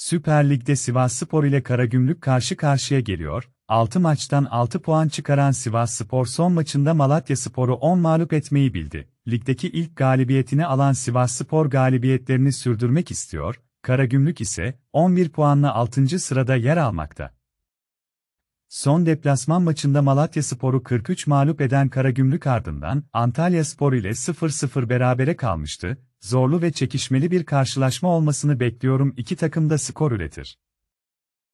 Süper Lig'de Sivas Spor ile Karagümrük karşı karşıya geliyor. 6 maçtan 6 puan çıkaran Sivas Spor son maçında Malatya Spor'u 10 mağlup etmeyi bildi. Ligdeki ilk galibiyetini alan Sivas Spor galibiyetlerini sürdürmek istiyor. Karagümrük ise 11 puanla 6. sırada yer almakta. Son deplasman maçında Malatya Spor'u 43 mağlup eden Karagümrük ardından Antalya Spor ile 0-0 berabere kalmıştı, zorlu ve çekişmeli bir karşılaşma olmasını bekliyorum iki takım da skor üretir.